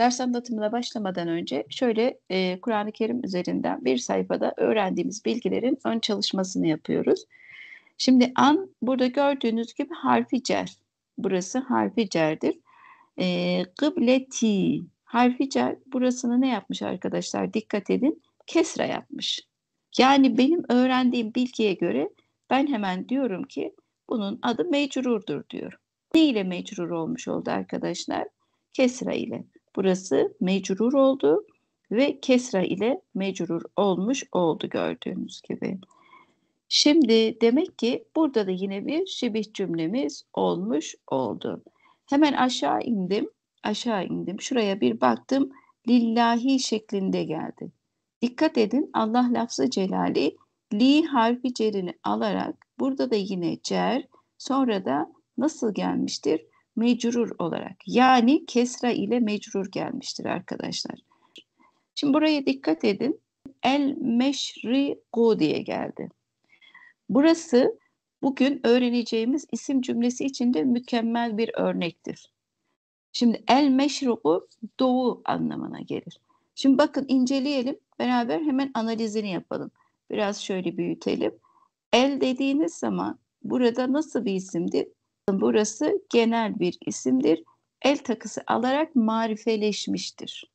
Ders anlatımına başlamadan önce şöyle e, Kur'an-ı Kerim üzerinden bir sayfada öğrendiğimiz bilgilerin ön çalışmasını yapıyoruz. Şimdi an burada gördüğünüz gibi harfi cer. Burası harfi cerdir. E, gıbleti harfi cer burasını ne yapmış arkadaşlar dikkat edin kesra yapmış. Yani benim öğrendiğim bilgiye göre ben hemen diyorum ki bunun adı mecrurdur diyorum. Ne ile mecrur olmuş oldu arkadaşlar? Kesra ile. Burası mecrur oldu ve kesra ile mecrur olmuş oldu gördüğünüz gibi. Şimdi demek ki burada da yine bir şibih cümlemiz olmuş oldu. Hemen aşağı indim. Aşağı indim. Şuraya bir baktım. Lillahi şeklinde geldi. Dikkat edin Allah lafzı celali li harfi cerini alarak burada da yine cer sonra da nasıl gelmiştir? mecrur olarak yani kesra ile mecrur gelmiştir arkadaşlar. Şimdi buraya dikkat edin. El meşri meşriku diye geldi. Burası bugün öğreneceğimiz isim cümlesi içinde mükemmel bir örnektir. Şimdi el meşruku doğu anlamına gelir. Şimdi bakın inceleyelim beraber hemen analizini yapalım. Biraz şöyle büyütelim. El dediğiniz zaman burada nasıl bir isimdi? Burası genel bir isimdir. El takısı alarak marifeleşmiştir.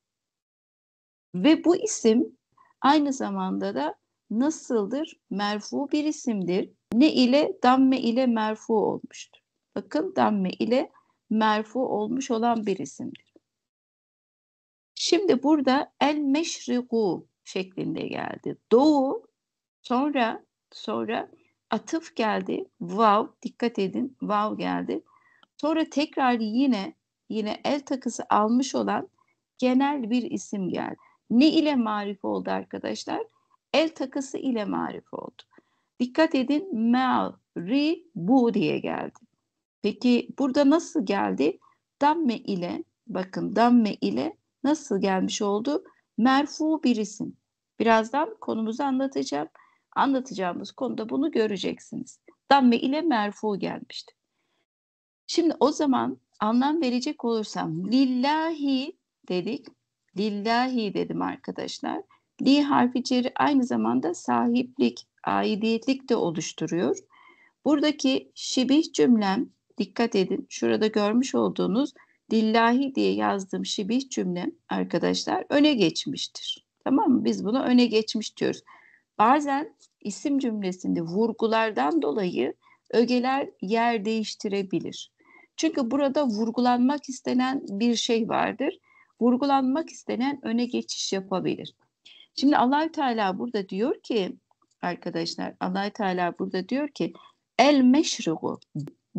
Ve bu isim aynı zamanda da nasıldır? Merfu bir isimdir. Ne ile? Damme ile merfu olmuştur. Bakın damme ile merfu olmuş olan bir isimdir. Şimdi burada el meşriku şeklinde geldi. Doğu sonra sonra atıf geldi. Wow dikkat edin wow geldi. Sonra tekrar yine yine el takısı almış olan genel bir isim geldi. Ne ile marif oldu arkadaşlar? El takısı ile marif oldu. Dikkat edin ma'ri bu diye geldi. Peki burada nasıl geldi? Damme ile bakın damme ile nasıl gelmiş oldu? Merfu bir isim. Birazdan konumuzu anlatacağım anlatacağımız konuda bunu göreceksiniz. Damme ile merfu gelmişti. Şimdi o zaman anlam verecek olursam lillahi dedik. Lillahi dedim arkadaşlar. Li harfi ceri aynı zamanda sahiplik, aidiyetlik de oluşturuyor. Buradaki şibih cümlem dikkat edin. Şurada görmüş olduğunuz lillahi diye yazdığım şibih cümlem arkadaşlar öne geçmiştir. Tamam mı? Biz buna öne geçmiş diyoruz. Bazen isim cümlesinde vurgulardan dolayı ögeler yer değiştirebilir. Çünkü burada vurgulanmak istenen bir şey vardır. Vurgulanmak istenen öne geçiş yapabilir. Şimdi Allahü Teala burada diyor ki arkadaşlar Allahü Teala burada diyor ki el meşrugu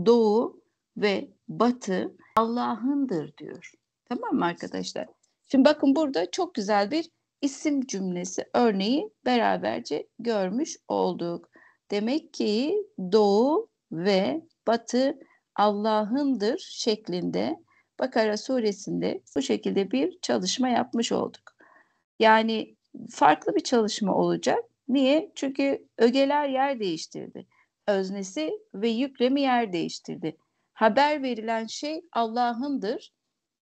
doğu ve batı Allah'ındır diyor. Tamam mı arkadaşlar? Şimdi bakın burada çok güzel bir isim cümlesi örneği beraberce görmüş olduk. Demek ki doğu ve batı Allah'ındır şeklinde Bakara suresinde bu şekilde bir çalışma yapmış olduk. Yani farklı bir çalışma olacak. Niye? Çünkü ögeler yer değiştirdi. Öznesi ve yüklemi yer değiştirdi. Haber verilen şey Allah'ındır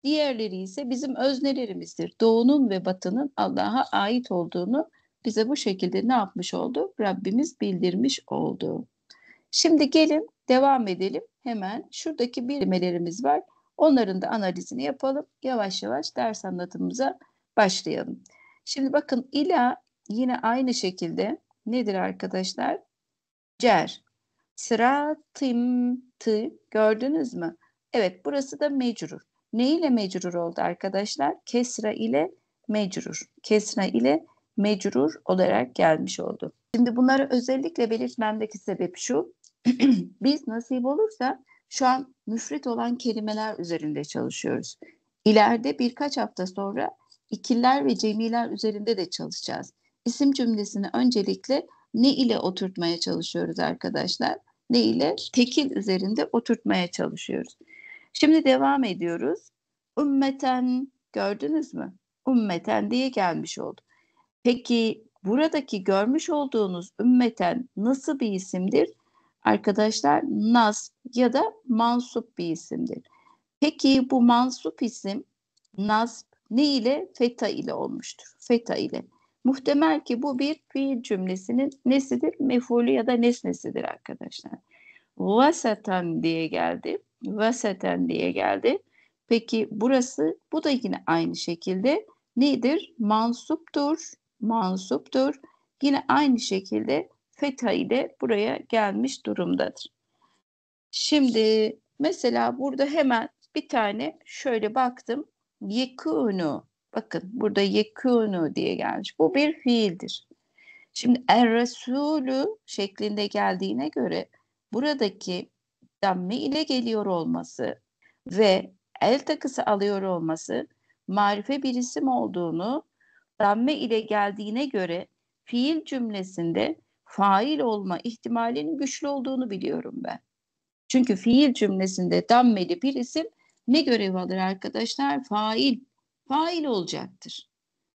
Diğerleri ise bizim öznelerimizdir. Doğunun ve batının Allah'a ait olduğunu bize bu şekilde ne yapmış oldu? Rabbimiz bildirmiş oldu. Şimdi gelin devam edelim. Hemen şuradaki bilmelerimiz var. Onların da analizini yapalım. Yavaş yavaş ders anlatımımıza başlayalım. Şimdi bakın ila yine aynı şekilde nedir arkadaşlar? Cer. Sıratim tı gördünüz mü? Evet burası da mecrur. Ne ile mecrur oldu arkadaşlar? Kesra ile mecrur. Kesra ile mecrur olarak gelmiş oldu. Şimdi bunları özellikle belirtmemdeki sebep şu. biz nasip olursa şu an müfrit olan kelimeler üzerinde çalışıyoruz. İleride birkaç hafta sonra ikiller ve cemiler üzerinde de çalışacağız. İsim cümlesini öncelikle ne ile oturtmaya çalışıyoruz arkadaşlar? Ne ile tekil üzerinde oturtmaya çalışıyoruz. Şimdi devam ediyoruz. Ümmeten gördünüz mü? Ümmeten diye gelmiş oldu. Peki buradaki görmüş olduğunuz ümmeten nasıl bir isimdir? Arkadaşlar nas ya da mansup bir isimdir. Peki bu mansup isim nasb ne ile? Feta ile olmuştur. Feta ile. Muhtemel ki bu bir fiil cümlesinin nesidir? Mefulü ya da nesnesidir arkadaşlar. Vasatan diye geldi veseten diye geldi. Peki burası bu da yine aynı şekilde nedir? Mansuptur. Mansuptur. Yine aynı şekilde fetha ile buraya gelmiş durumdadır. Şimdi mesela burada hemen bir tane şöyle baktım. Yekûnu. Bakın burada yekûnu diye gelmiş. Bu bir fiildir. Şimdi er Resulü şeklinde geldiğine göre buradaki damme ile geliyor olması ve el takısı alıyor olması marife bir isim olduğunu damme ile geldiğine göre fiil cümlesinde fail olma ihtimalinin güçlü olduğunu biliyorum ben. Çünkü fiil cümlesinde dammeli bir isim ne görev alır arkadaşlar? Fail. Fail olacaktır.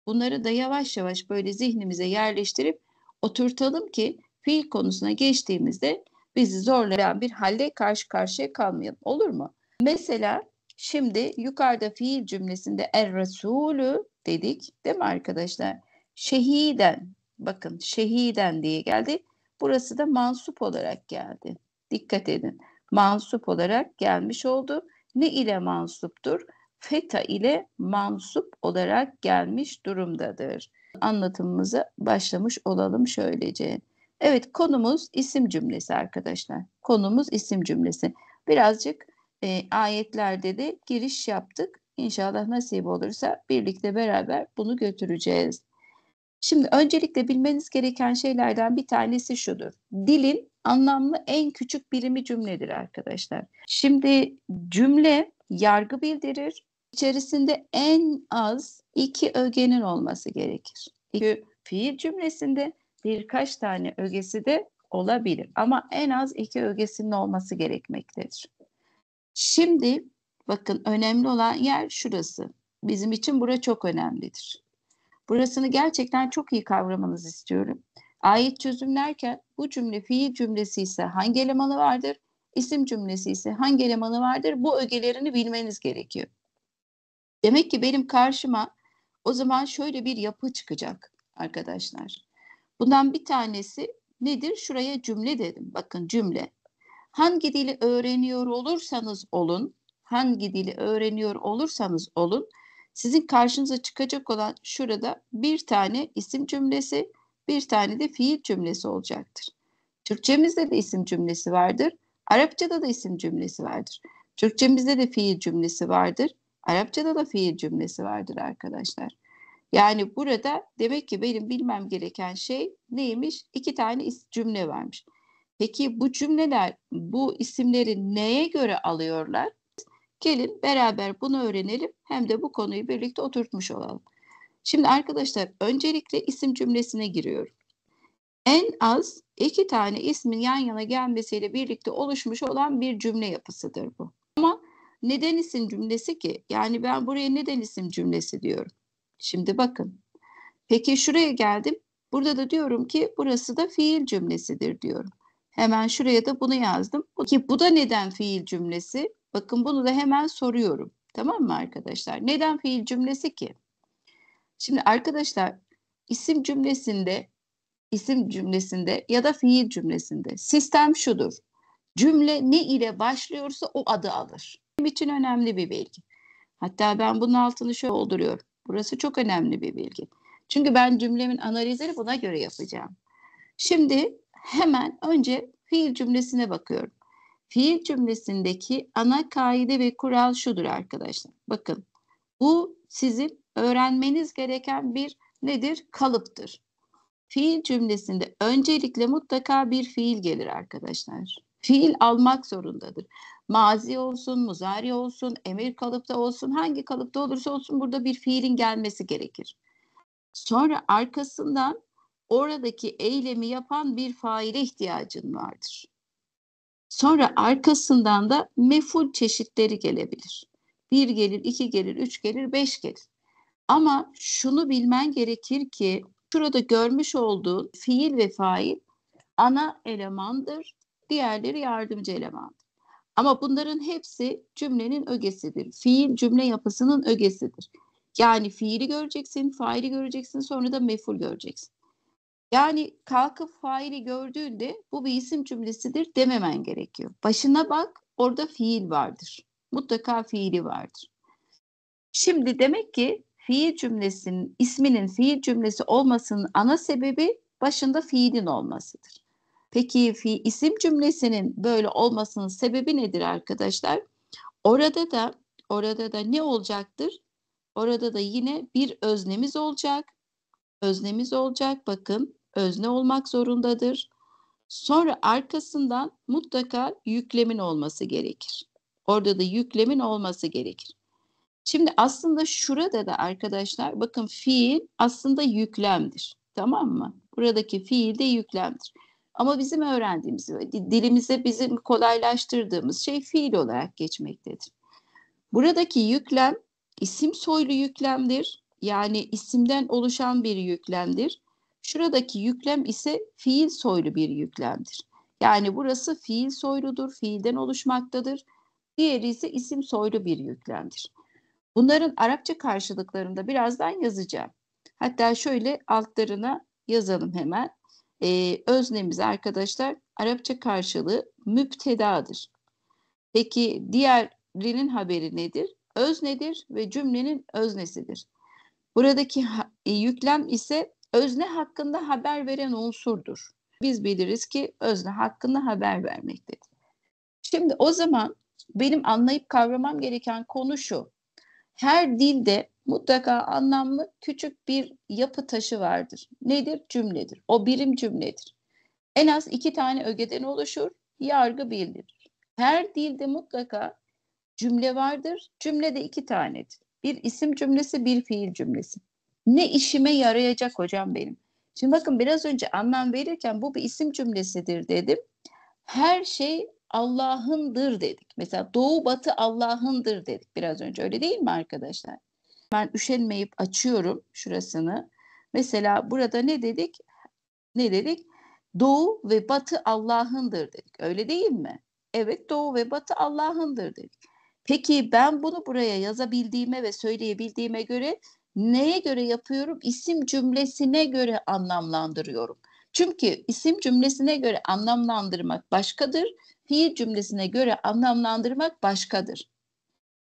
Bunları da yavaş yavaş böyle zihnimize yerleştirip oturtalım ki fiil konusuna geçtiğimizde bizi zorlayan bir halde karşı karşıya kalmayalım. Olur mu? Mesela şimdi yukarıda fiil cümlesinde er Resulü dedik değil mi arkadaşlar? Şehiden bakın şehiden diye geldi. Burası da mansup olarak geldi. Dikkat edin. Mansup olarak gelmiş oldu. Ne ile mansuptur? Feta ile mansup olarak gelmiş durumdadır. Anlatımımızı başlamış olalım şöylece. Evet konumuz isim cümlesi arkadaşlar. Konumuz isim cümlesi. Birazcık e, ayetlerde de giriş yaptık. İnşallah nasip olursa birlikte beraber bunu götüreceğiz. Şimdi öncelikle bilmeniz gereken şeylerden bir tanesi şudur. Dilin anlamlı en küçük birimi cümledir arkadaşlar. Şimdi cümle yargı bildirir. İçerisinde en az iki ögenin olması gerekir. Çünkü fiil cümlesinde birkaç tane ögesi de olabilir. Ama en az iki ögesinin olması gerekmektedir. Şimdi bakın önemli olan yer şurası. Bizim için bura çok önemlidir. Burasını gerçekten çok iyi kavramanızı istiyorum. Ait çözümlerken bu cümle fiil cümlesi ise hangi elemanı vardır? İsim cümlesi ise hangi elemanı vardır? Bu ögelerini bilmeniz gerekiyor. Demek ki benim karşıma o zaman şöyle bir yapı çıkacak arkadaşlar. Bundan bir tanesi nedir? Şuraya cümle dedim. Bakın cümle. Hangi dili öğreniyor olursanız olun, hangi dili öğreniyor olursanız olun, sizin karşınıza çıkacak olan şurada bir tane isim cümlesi, bir tane de fiil cümlesi olacaktır. Türkçemizde de isim cümlesi vardır. Arapçada da isim cümlesi vardır. Türkçemizde de fiil cümlesi vardır. Arapçada da fiil cümlesi vardır arkadaşlar. Yani burada demek ki benim bilmem gereken şey neymiş? İki tane cümle vermiş. Peki bu cümleler bu isimleri neye göre alıyorlar? Gelin beraber bunu öğrenelim hem de bu konuyu birlikte oturtmuş olalım. Şimdi arkadaşlar öncelikle isim cümlesine giriyorum. En az iki tane ismin yan yana gelmesiyle birlikte oluşmuş olan bir cümle yapısıdır bu. Ama neden isim cümlesi ki? Yani ben buraya neden isim cümlesi diyorum. Şimdi bakın. Peki şuraya geldim. Burada da diyorum ki burası da fiil cümlesidir diyorum. Hemen şuraya da bunu yazdım. Ki bu da neden fiil cümlesi? Bakın bunu da hemen soruyorum. Tamam mı arkadaşlar? Neden fiil cümlesi ki? Şimdi arkadaşlar isim cümlesinde isim cümlesinde ya da fiil cümlesinde sistem şudur. Cümle ne ile başlıyorsa o adı alır. Benim için önemli bir bilgi. Hatta ben bunun altını şöyle dolduruyorum. Burası çok önemli bir bilgi. Çünkü ben cümlemin analizleri buna göre yapacağım. Şimdi hemen önce fiil cümlesine bakıyorum. Fiil cümlesindeki ana kaide ve kural şudur arkadaşlar. Bakın bu sizin öğrenmeniz gereken bir nedir? Kalıptır. Fiil cümlesinde öncelikle mutlaka bir fiil gelir arkadaşlar. Fiil almak zorundadır mazi olsun, muzari olsun, emir kalıpta olsun, hangi kalıpta olursa olsun burada bir fiilin gelmesi gerekir. Sonra arkasından oradaki eylemi yapan bir faile ihtiyacın vardır. Sonra arkasından da meful çeşitleri gelebilir. Bir gelir, iki gelir, üç gelir, beş gelir. Ama şunu bilmen gerekir ki şurada görmüş olduğun fiil ve fail ana elemandır, diğerleri yardımcı elemandır. Ama bunların hepsi cümlenin ögesidir. Fiil cümle yapısının ögesidir. Yani fiili göreceksin, faili göreceksin, sonra da meful göreceksin. Yani kalkıp faili gördüğünde bu bir isim cümlesidir dememen gerekiyor. Başına bak, orada fiil vardır. Mutlaka fiili vardır. Şimdi demek ki fiil cümlesinin, isminin fiil cümlesi olmasının ana sebebi başında fiilin olmasıdır. Peki fi isim cümlesinin böyle olmasının sebebi nedir arkadaşlar? Orada da orada da ne olacaktır? Orada da yine bir öznemiz olacak. Öznemiz olacak. Bakın özne olmak zorundadır. Sonra arkasından mutlaka yüklemin olması gerekir. Orada da yüklemin olması gerekir. Şimdi aslında şurada da arkadaşlar bakın fiil aslında yüklemdir. Tamam mı? Buradaki fiil de yüklemdir. Ama bizim öğrendiğimiz, e, dilimize bizim kolaylaştırdığımız şey fiil olarak geçmektedir. Buradaki yüklem isim soylu yüklemdir. Yani isimden oluşan bir yüklemdir. Şuradaki yüklem ise fiil soylu bir yüklemdir. Yani burası fiil soyludur, fiilden oluşmaktadır. Diğeri ise isim soylu bir yüklemdir. Bunların Arapça karşılıklarını da birazdan yazacağım. Hatta şöyle altlarına yazalım hemen e, öznemiz arkadaşlar Arapça karşılığı müptedadır. Peki diğerinin haberi nedir? Öznedir ve cümlenin öznesidir. Buradaki e, yüklem ise özne hakkında haber veren unsurdur. Biz biliriz ki özne hakkında haber vermektedir. Şimdi o zaman benim anlayıp kavramam gereken konu şu. Her dilde mutlaka anlamlı küçük bir yapı taşı vardır. Nedir? Cümledir. O birim cümledir. En az iki tane ögeden oluşur, yargı bildirir. Her dilde mutlaka cümle vardır. Cümle de iki tanedir. Bir isim cümlesi, bir fiil cümlesi. Ne işime yarayacak hocam benim? Şimdi bakın biraz önce anlam verirken bu bir isim cümlesidir dedim. Her şey Allah'ındır dedik. Mesela doğu batı Allah'ındır dedik biraz önce öyle değil mi arkadaşlar? ben üşenmeyip açıyorum şurasını. Mesela burada ne dedik? Ne dedik? Doğu ve batı Allah'ındır dedik. Öyle değil mi? Evet doğu ve batı Allah'ındır dedik. Peki ben bunu buraya yazabildiğime ve söyleyebildiğime göre neye göre yapıyorum? İsim cümlesine göre anlamlandırıyorum. Çünkü isim cümlesine göre anlamlandırmak başkadır, fiil cümlesine göre anlamlandırmak başkadır.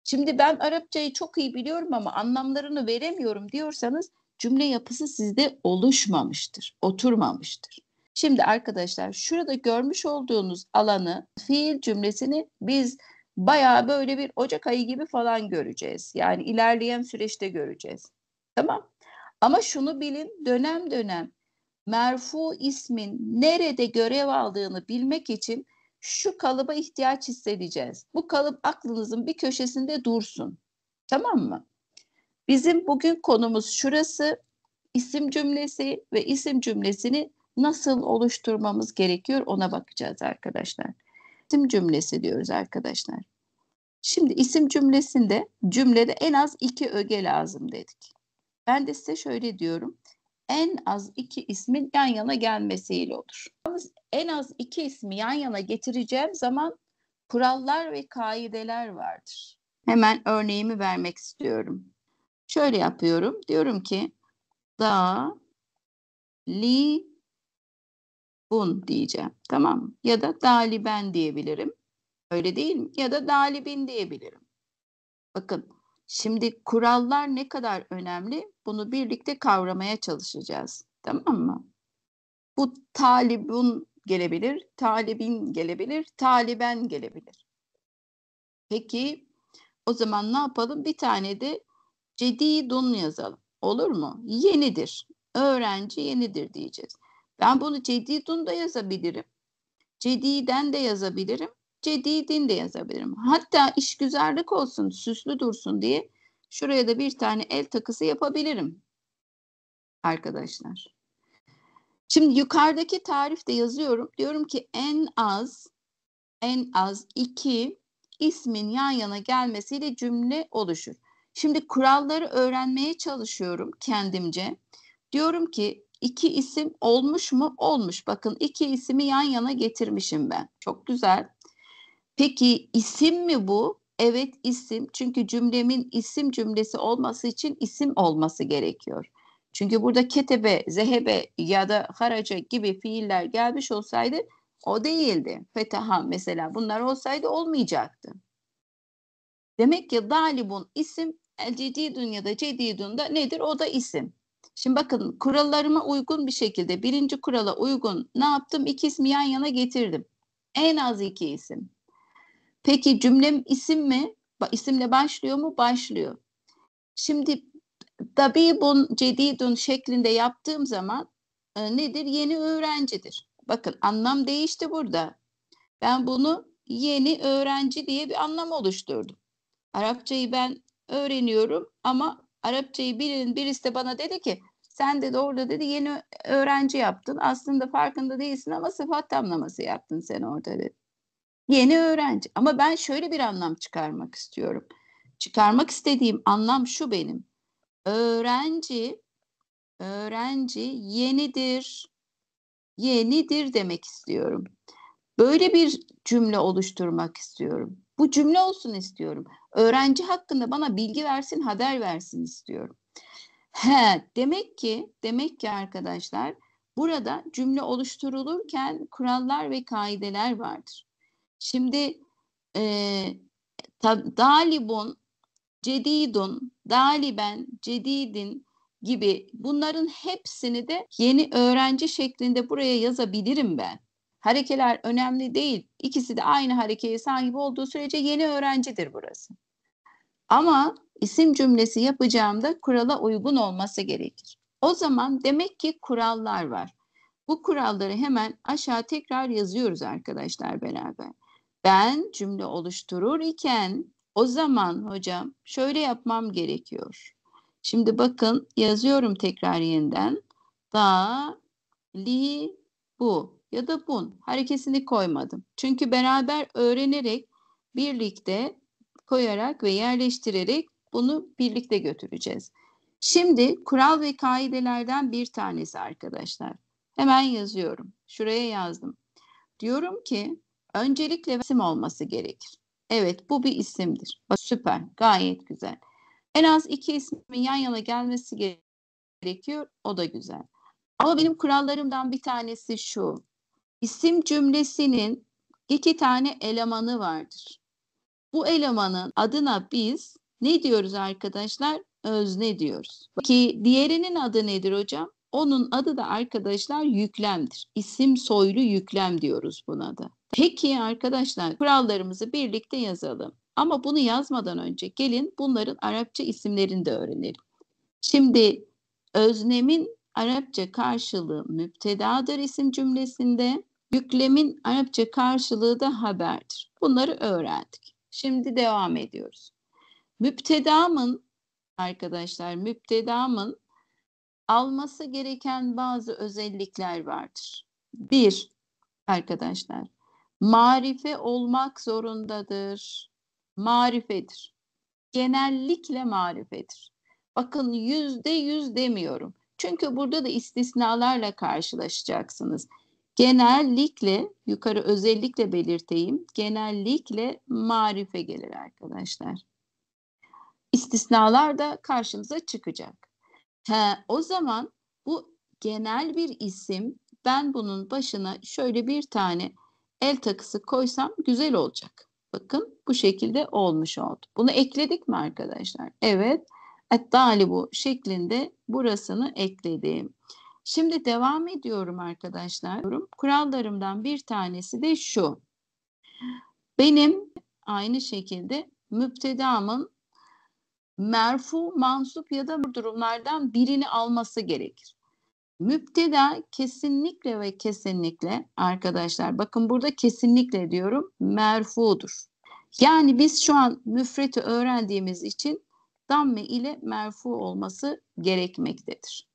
Şimdi ben Arapçayı çok iyi biliyorum ama anlamlarını veremiyorum diyorsanız cümle yapısı sizde oluşmamıştır, oturmamıştır. Şimdi arkadaşlar şurada görmüş olduğunuz alanı, fiil cümlesini biz baya böyle bir Ocak ayı gibi falan göreceğiz. Yani ilerleyen süreçte göreceğiz. Tamam. Ama şunu bilin dönem dönem merfu ismin nerede görev aldığını bilmek için şu kalıba ihtiyaç hissedeceğiz. Bu kalıp aklınızın bir köşesinde dursun. Tamam mı? Bizim bugün konumuz şurası isim cümlesi ve isim cümlesini nasıl oluşturmamız gerekiyor ona bakacağız arkadaşlar. İsim cümlesi diyoruz arkadaşlar. Şimdi isim cümlesinde cümlede en az iki öge lazım dedik. Ben de size şöyle diyorum en az iki ismin yan yana gelmesiyle olur. Yalnız en az iki ismi yan yana getireceğim zaman kurallar ve kaideler vardır. Hemen örneğimi vermek istiyorum. Şöyle yapıyorum. Diyorum ki da li bun diyeceğim. Tamam Ya da daliben diyebilirim. Öyle değil mi? Ya da dalibin diyebilirim. Bakın Şimdi kurallar ne kadar önemli bunu birlikte kavramaya çalışacağız. Tamam mı? Bu talibun gelebilir, talibin gelebilir, taliben gelebilir. Peki o zaman ne yapalım? Bir tane de cedidun yazalım. Olur mu? Yenidir. Öğrenci yenidir diyeceğiz. Ben bunu cedidun da yazabilirim. Cediden de yazabilirim cedidin de yazabilirim. Hatta iş işgüzarlık olsun, süslü dursun diye şuraya da bir tane el takısı yapabilirim arkadaşlar. Şimdi yukarıdaki tarifte yazıyorum. Diyorum ki en az en az iki ismin yan yana gelmesiyle cümle oluşur. Şimdi kuralları öğrenmeye çalışıyorum kendimce. Diyorum ki iki isim olmuş mu? Olmuş. Bakın iki isimi yan yana getirmişim ben. Çok güzel. Peki isim mi bu? Evet isim. Çünkü cümlemin isim cümlesi olması için isim olması gerekiyor. Çünkü burada ketebe, zehebe ya da haraca gibi fiiller gelmiş olsaydı o değildi. Fetaha mesela bunlar olsaydı olmayacaktı. Demek ki dalibun isim, el cedidun ya da cedidun da nedir? O da isim. Şimdi bakın kurallarıma uygun bir şekilde birinci kurala uygun ne yaptım? İki ismi yan yana getirdim. En az iki isim. Peki cümlem isim mi? İsimle başlıyor mu? Başlıyor. Şimdi tabibun cedidun şeklinde yaptığım zaman e, nedir? Yeni öğrencidir. Bakın anlam değişti burada. Ben bunu yeni öğrenci diye bir anlam oluşturdum. Arapçayı ben öğreniyorum ama Arapçayı birinin birisi de bana dedi ki sen de orada dedi yeni öğrenci yaptın. Aslında farkında değilsin ama sıfat tamlaması yaptın sen orada dedi yeni öğrenci. Ama ben şöyle bir anlam çıkarmak istiyorum. Çıkarmak istediğim anlam şu benim. Öğrenci öğrenci yenidir. Yenidir demek istiyorum. Böyle bir cümle oluşturmak istiyorum. Bu cümle olsun istiyorum. Öğrenci hakkında bana bilgi versin, haber versin istiyorum. He, demek ki, demek ki arkadaşlar burada cümle oluşturulurken kurallar ve kaideler vardır. Şimdi e, tab- dalibun, cedidun, daliben, cedidin gibi bunların hepsini de yeni öğrenci şeklinde buraya yazabilirim ben. Harekeler önemli değil. İkisi de aynı harekeye sahip olduğu sürece yeni öğrencidir burası. Ama isim cümlesi yapacağımda kurala uygun olması gerekir. O zaman demek ki kurallar var. Bu kuralları hemen aşağı tekrar yazıyoruz arkadaşlar beraber. Ben cümle oluşturur iken o zaman hocam şöyle yapmam gerekiyor. Şimdi bakın yazıyorum tekrar yeniden. Da, li, bu ya da bun harekesini koymadım. Çünkü beraber öğrenerek birlikte koyarak ve yerleştirerek bunu birlikte götüreceğiz. Şimdi kural ve kaidelerden bir tanesi arkadaşlar. Hemen yazıyorum. Şuraya yazdım. Diyorum ki Öncelikle isim olması gerekir. Evet bu bir isimdir. Süper gayet güzel. En az iki ismin yan yana gelmesi gerekiyor. O da güzel. Ama benim kurallarımdan bir tanesi şu. İsim cümlesinin iki tane elemanı vardır. Bu elemanın adına biz ne diyoruz arkadaşlar? Özne diyoruz. Ki diğerinin adı nedir hocam? Onun adı da arkadaşlar yüklemdir. İsim soylu yüklem diyoruz buna da. Peki arkadaşlar kurallarımızı birlikte yazalım. Ama bunu yazmadan önce gelin bunların Arapça isimlerini de öğrenelim. Şimdi öznemin Arapça karşılığı müptedadır isim cümlesinde. Yüklemin Arapça karşılığı da haberdir. Bunları öğrendik. Şimdi devam ediyoruz. Müptedamın arkadaşlar müptedamın alması gereken bazı özellikler vardır. Bir, arkadaşlar, marife olmak zorundadır. Marifedir. Genellikle marifedir. Bakın yüzde yüz demiyorum. Çünkü burada da istisnalarla karşılaşacaksınız. Genellikle, yukarı özellikle belirteyim, genellikle marife gelir arkadaşlar. İstisnalar da karşımıza çıkacak. He, o zaman bu genel bir isim. Ben bunun başına şöyle bir tane el takısı koysam güzel olacak. Bakın bu şekilde olmuş oldu. Bunu ekledik mi arkadaşlar? Evet. bu şeklinde burasını ekledim. Şimdi devam ediyorum arkadaşlar. Kurallarımdan bir tanesi de şu. Benim aynı şekilde müptedamın merfu, mansup ya da bu durumlardan birini alması gerekir. Müpteda kesinlikle ve kesinlikle arkadaşlar bakın burada kesinlikle diyorum merfudur. Yani biz şu an müfreti öğrendiğimiz için damme ile merfu olması gerekmektedir.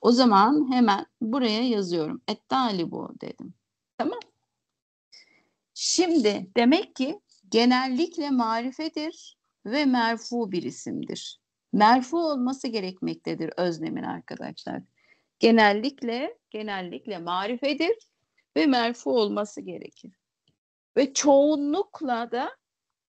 O zaman hemen buraya yazıyorum. Ettali bu dedim. Tamam. Şimdi demek ki genellikle marifedir ve merfu bir isimdir. Merfu olması gerekmektedir öznemin arkadaşlar. Genellikle genellikle marifedir ve merfu olması gerekir. Ve çoğunlukla da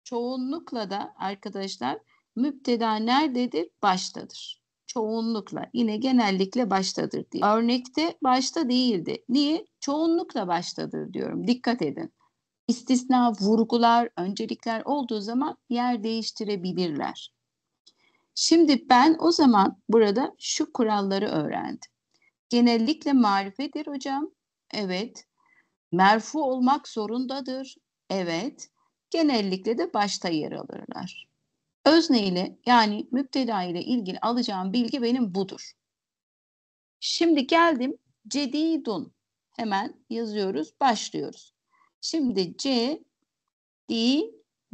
çoğunlukla da arkadaşlar müpteda nerededir? Baştadır. Çoğunlukla yine genellikle baştadır diye. Örnekte başta değildi. Niye? Çoğunlukla baştadır diyorum. Dikkat edin istisna, vurgular, öncelikler olduğu zaman yer değiştirebilirler. Şimdi ben o zaman burada şu kuralları öğrendim. Genellikle marifedir hocam. Evet. Merfu olmak zorundadır. Evet. Genellikle de başta yer alırlar. Özne ile yani müpteda ile ilgili alacağım bilgi benim budur. Şimdi geldim cedidun. Hemen yazıyoruz, başlıyoruz. Şimdi C, D,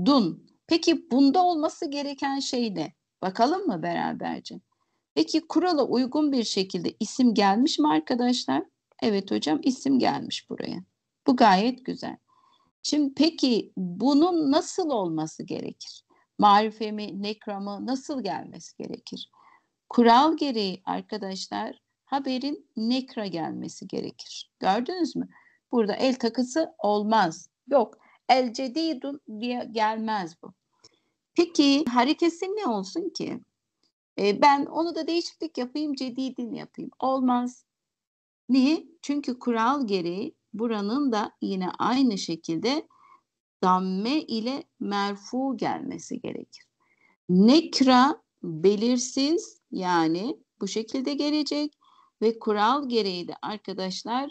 dun. Peki bunda olması gereken şey ne? Bakalım mı beraberce? Peki kurala uygun bir şekilde isim gelmiş mi arkadaşlar? Evet hocam isim gelmiş buraya. Bu gayet güzel. Şimdi peki bunun nasıl olması gerekir? Marife mi, mı nasıl gelmesi gerekir? Kural gereği arkadaşlar haberin nekra gelmesi gerekir. Gördünüz mü? Burada el takısı olmaz. Yok. El cedidun diye gelmez bu. Peki harekesi ne olsun ki? E, ben onu da değişiklik yapayım, cedidin yapayım. Olmaz. Niye? Çünkü kural gereği buranın da yine aynı şekilde damme ile merfu gelmesi gerekir. Nekra belirsiz yani bu şekilde gelecek ve kural gereği de arkadaşlar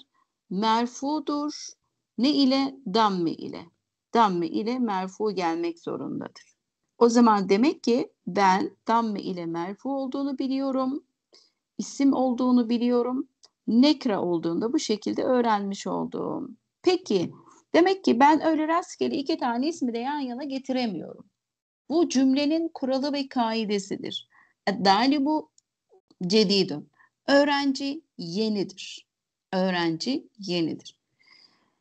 merfudur. Ne ile? Damme ile. Damme ile merfu gelmek zorundadır. O zaman demek ki ben damme ile merfu olduğunu biliyorum. isim olduğunu biliyorum. Nekra da bu şekilde öğrenmiş oldum. Peki demek ki ben öyle rastgele iki tane ismi de yan yana getiremiyorum. Bu cümlenin kuralı ve kaidesidir. Dalibu cedidun. Öğrenci yenidir öğrenci yenidir.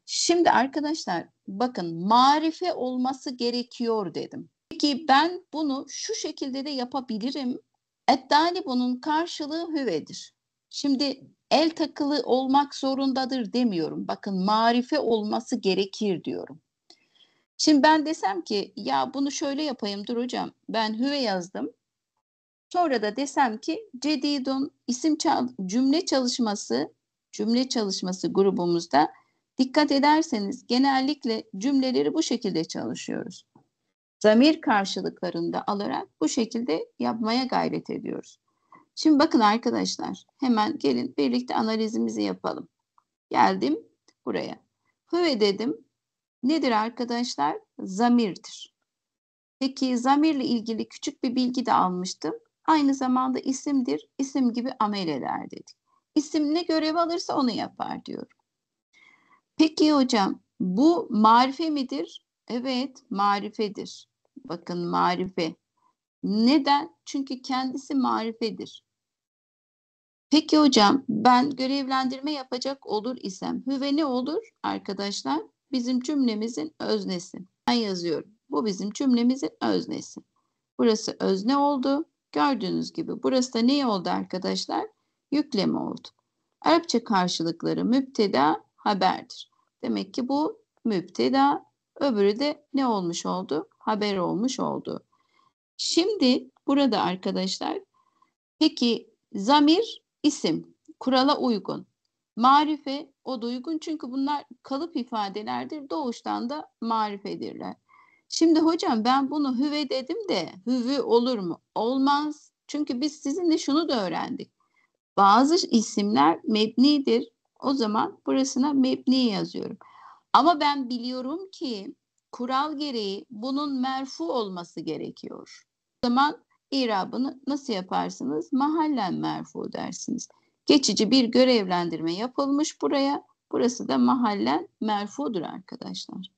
Şimdi arkadaşlar bakın marife olması gerekiyor dedim. Peki ben bunu şu şekilde de yapabilirim. Eddali bunun karşılığı hüvedir. Şimdi el takılı olmak zorundadır demiyorum. Bakın marife olması gerekir diyorum. Şimdi ben desem ki ya bunu şöyle yapayım dur hocam ben hüve yazdım. Sonra da desem ki Cedidun isim çal cümle çalışması cümle çalışması grubumuzda dikkat ederseniz genellikle cümleleri bu şekilde çalışıyoruz. Zamir karşılıklarında alarak bu şekilde yapmaya gayret ediyoruz. Şimdi bakın arkadaşlar hemen gelin birlikte analizimizi yapalım. Geldim buraya. Hüve dedim. Nedir arkadaşlar? Zamirdir. Peki zamirle ilgili küçük bir bilgi de almıştım. Aynı zamanda isimdir. İsim gibi amel eder dedik ne görev alırsa onu yapar diyorum. Peki hocam bu marife midir? Evet marifedir. Bakın marife. Neden? Çünkü kendisi marifedir. Peki hocam ben görevlendirme yapacak olur isem hüve ne olur arkadaşlar? Bizim cümlemizin öznesi. Ben yazıyorum. Bu bizim cümlemizin öznesi. Burası özne oldu. Gördüğünüz gibi burası da ne oldu arkadaşlar? yükleme oldu. Arapça karşılıkları mübteda haberdir. Demek ki bu mübteda, öbürü de ne olmuş oldu? Haber olmuş oldu. Şimdi burada arkadaşlar peki zamir isim kurala uygun. Marife o da uygun çünkü bunlar kalıp ifadelerdir. Doğuştan da marifedirler. Şimdi hocam ben bunu hüve dedim de hüvü olur mu? Olmaz. Çünkü biz sizinle şunu da öğrendik. Bazı isimler mebnidir. O zaman burasına mebni yazıyorum. Ama ben biliyorum ki kural gereği bunun merfu olması gerekiyor. O zaman irabını nasıl yaparsınız? Mahallen merfu dersiniz. Geçici bir görevlendirme yapılmış buraya. Burası da mahallen merfudur arkadaşlar.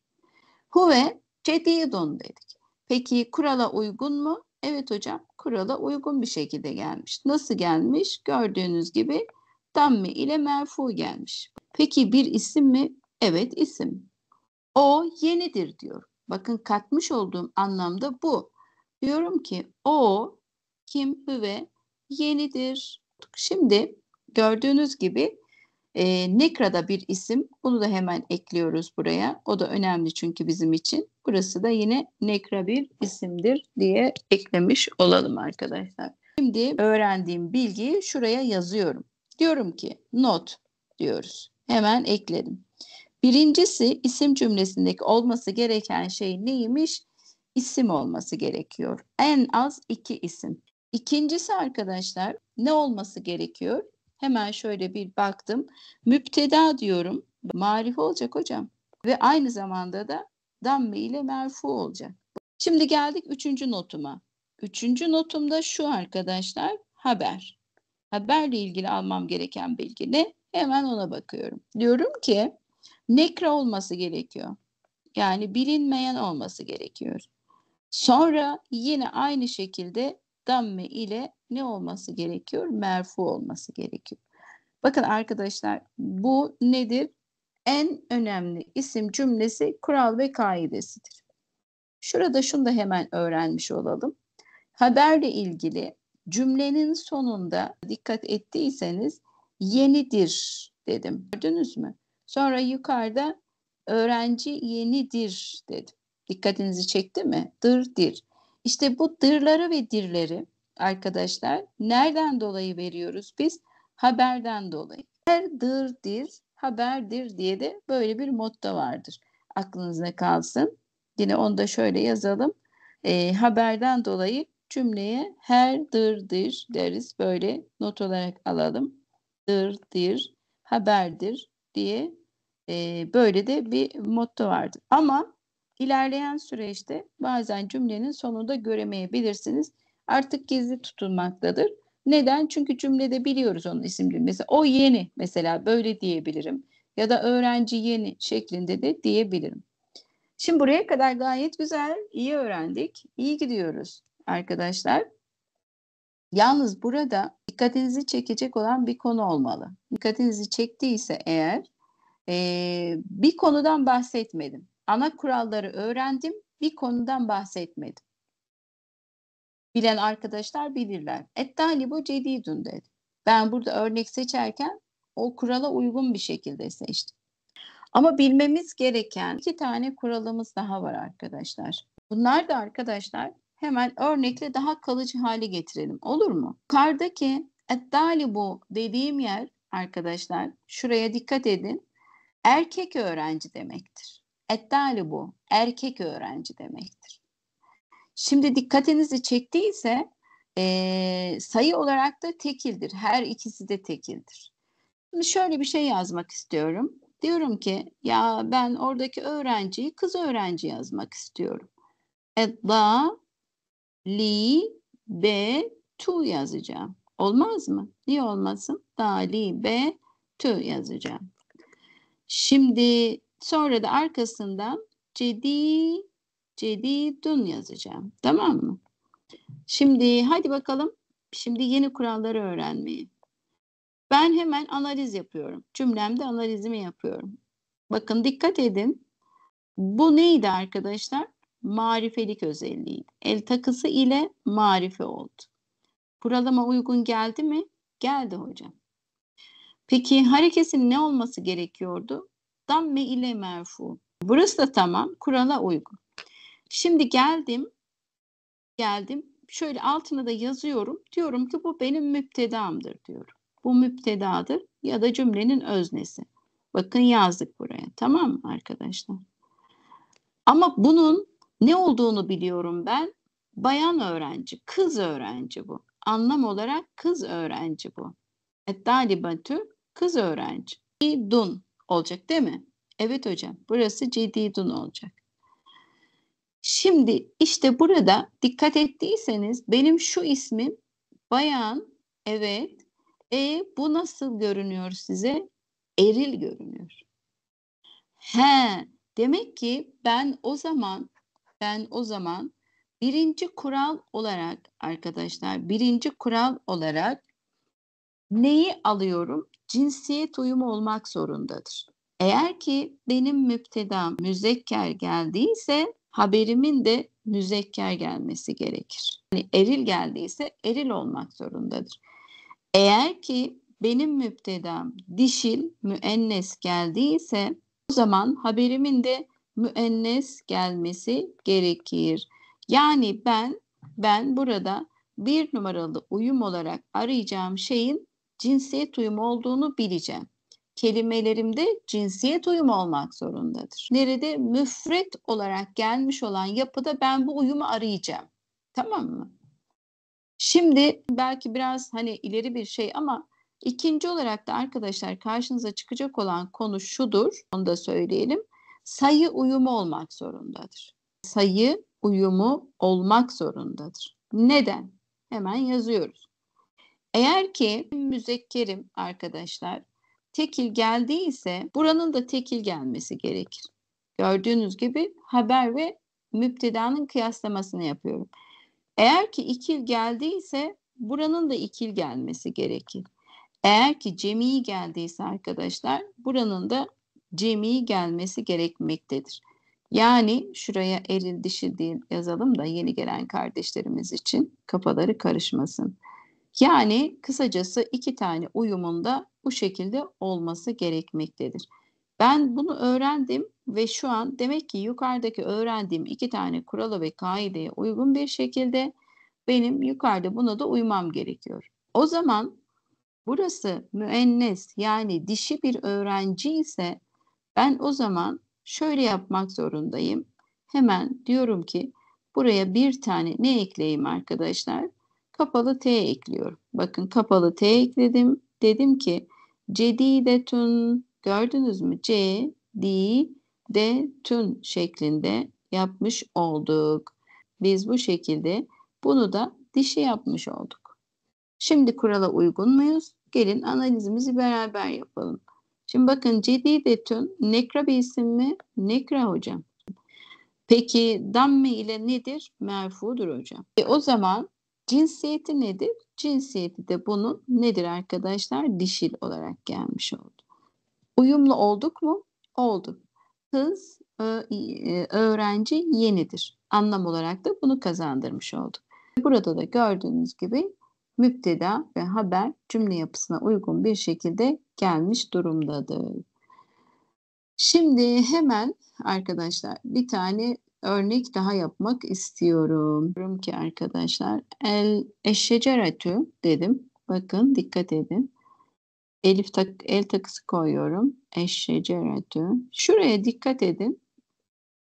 Huve cedidun dedik. Peki kurala uygun mu? Evet hocam kurala uygun bir şekilde gelmiş. Nasıl gelmiş? Gördüğünüz gibi damme ile merfu gelmiş. Peki bir isim mi? Evet isim. O yenidir diyor. Bakın katmış olduğum anlamda bu. Diyorum ki o kim hüve yenidir. Şimdi gördüğünüz gibi e, Nekra'da bir isim. Bunu da hemen ekliyoruz buraya. O da önemli çünkü bizim için. Burası da yine Nekra bir isimdir diye eklemiş olalım arkadaşlar. Şimdi öğrendiğim bilgiyi şuraya yazıyorum. Diyorum ki not diyoruz. Hemen ekledim. Birincisi isim cümlesindeki olması gereken şey neymiş? İsim olması gerekiyor. En az iki isim. İkincisi arkadaşlar ne olması gerekiyor? Hemen şöyle bir baktım. Müpteda diyorum. marif olacak hocam. Ve aynı zamanda da damme ile merfu olacak. Şimdi geldik üçüncü notuma. Üçüncü notumda şu arkadaşlar haber. Haberle ilgili almam gereken bilgi ne? Hemen ona bakıyorum. Diyorum ki nekra olması gerekiyor. Yani bilinmeyen olması gerekiyor. Sonra yine aynı şekilde damme ile ne olması gerekiyor? Merfu olması gerekiyor. Bakın arkadaşlar bu nedir? En önemli isim cümlesi kural ve kaidesidir. Şurada şunu da hemen öğrenmiş olalım. Haberle ilgili cümlenin sonunda dikkat ettiyseniz yenidir dedim. Gördünüz mü? Sonra yukarıda öğrenci yenidir dedim. Dikkatinizi çekti mi? Dır dir. İşte bu dırları ve dirleri arkadaşlar nereden dolayı veriyoruz biz? Haberden dolayı. Her dır dir haberdir diye de böyle bir motto vardır. Aklınızda kalsın. Yine onu da şöyle yazalım. E, haberden dolayı cümleye her dır dir deriz. Böyle not olarak alalım. Dır dir haberdir diye e, böyle de bir motto vardır. Ama İlerleyen süreçte bazen cümlenin sonunda göremeyebilirsiniz. Artık gizli tutulmaktadır. Neden? Çünkü cümlede biliyoruz onun isim Mesela O yeni mesela böyle diyebilirim. Ya da öğrenci yeni şeklinde de diyebilirim. Şimdi buraya kadar gayet güzel, iyi öğrendik. İyi gidiyoruz arkadaşlar. Yalnız burada dikkatinizi çekecek olan bir konu olmalı. Dikkatinizi çektiyse eğer e, bir konudan bahsetmedim. Ana kuralları öğrendim, bir konudan bahsetmedim. Bilen arkadaşlar bilirler. Ettalibu cedidun dedi. Ben burada örnek seçerken o kurala uygun bir şekilde seçtim. Ama bilmemiz gereken iki tane kuralımız daha var arkadaşlar. Bunlar da arkadaşlar hemen örnekle daha kalıcı hale getirelim. Olur mu? Kardaki ettalibu dediğim yer arkadaşlar şuraya dikkat edin. Erkek öğrenci demektir bu erkek öğrenci demektir. Şimdi dikkatinizi çektiyse e, sayı olarak da tekildir. Her ikisi de tekildir. Şimdi şöyle bir şey yazmak istiyorum. Diyorum ki ya ben oradaki öğrenciyi kız öğrenci yazmak istiyorum. Edda li be tu yazacağım. Olmaz mı? Niye olmasın? Da li be tu yazacağım. Şimdi Sonra da arkasından cedi D'un yazacağım. Tamam mı? Şimdi hadi bakalım. Şimdi yeni kuralları öğrenmeyi. Ben hemen analiz yapıyorum. Cümlemde analizimi yapıyorum. Bakın dikkat edin. Bu neydi arkadaşlar? Marifelik özelliği. El takısı ile marife oldu. Kuralama uygun geldi mi? Geldi hocam. Peki hareketin ne olması gerekiyordu? Damme ile merfu. Burası da tamam. Kurala uygun. Şimdi geldim. Geldim. Şöyle altına da yazıyorum. Diyorum ki bu benim müptedamdır diyorum. Bu müptedadır ya da cümlenin öznesi. Bakın yazdık buraya. Tamam mı arkadaşlar? Ama bunun ne olduğunu biliyorum ben. Bayan öğrenci, kız öğrenci bu. Anlam olarak kız öğrenci bu. Ettalibatü kız öğrenci. İdun olacak değil mi? Evet hocam. Burası cedidun olacak. Şimdi işte burada dikkat ettiyseniz benim şu ismim bayan evet e bu nasıl görünüyor size? Eril görünüyor. He demek ki ben o zaman ben o zaman birinci kural olarak arkadaşlar birinci kural olarak neyi alıyorum? cinsiyet uyumu olmak zorundadır. Eğer ki benim müptedam müzekker geldiyse haberimin de müzekker gelmesi gerekir. Yani eril geldiyse eril olmak zorundadır. Eğer ki benim müptedam dişil müennes geldiyse o zaman haberimin de müennes gelmesi gerekir. Yani ben ben burada bir numaralı uyum olarak arayacağım şeyin cinsiyet uyumu olduğunu bileceğim. Kelimelerimde cinsiyet uyumu olmak zorundadır. Nerede müfret olarak gelmiş olan yapıda ben bu uyumu arayacağım. Tamam mı? Şimdi belki biraz hani ileri bir şey ama ikinci olarak da arkadaşlar karşınıza çıkacak olan konu şudur. Onu da söyleyelim. Sayı uyumu olmak zorundadır. Sayı uyumu olmak zorundadır. Neden? Hemen yazıyoruz. Eğer ki müzekkerim arkadaşlar tekil geldiyse buranın da tekil gelmesi gerekir. Gördüğünüz gibi haber ve müptedanın kıyaslamasını yapıyorum. Eğer ki ikil geldiyse buranın da ikil gelmesi gerekir. Eğer ki cemi geldiyse arkadaşlar buranın da cemi gelmesi gerekmektedir. Yani şuraya eril dişi diye yazalım da yeni gelen kardeşlerimiz için kafaları karışmasın. Yani kısacası iki tane uyumunda bu şekilde olması gerekmektedir. Ben bunu öğrendim ve şu an demek ki yukarıdaki öğrendiğim iki tane kurala ve kaideye uygun bir şekilde benim yukarıda buna da uymam gerekiyor. O zaman burası müennes yani dişi bir öğrenci ise ben o zaman şöyle yapmak zorundayım. Hemen diyorum ki buraya bir tane ne ekleyeyim arkadaşlar? kapalı T ekliyorum. Bakın kapalı T ekledim. Dedim ki cedidetün gördünüz mü? C, D, D, tün şeklinde yapmış olduk. Biz bu şekilde bunu da dişi yapmış olduk. Şimdi kurala uygun muyuz? Gelin analizimizi beraber yapalım. Şimdi bakın cedidetün nekra bir isim mi? Nekra hocam. Peki damme ile nedir? Merfudur hocam. E o zaman Cinsiyeti nedir? Cinsiyeti de bunun nedir arkadaşlar? Dişil olarak gelmiş oldu. Uyumlu olduk mu? Olduk. Kız e, öğrenci yenidir. Anlam olarak da bunu kazandırmış olduk. Burada da gördüğünüz gibi müpteda ve haber cümle yapısına uygun bir şekilde gelmiş durumdadır. Şimdi hemen arkadaşlar bir tane örnek daha yapmak istiyorum. Diyorum ki arkadaşlar el eşşeceretü dedim. Bakın dikkat edin. Elif tak, el takısı koyuyorum. Eşşeceretü. Şuraya dikkat edin.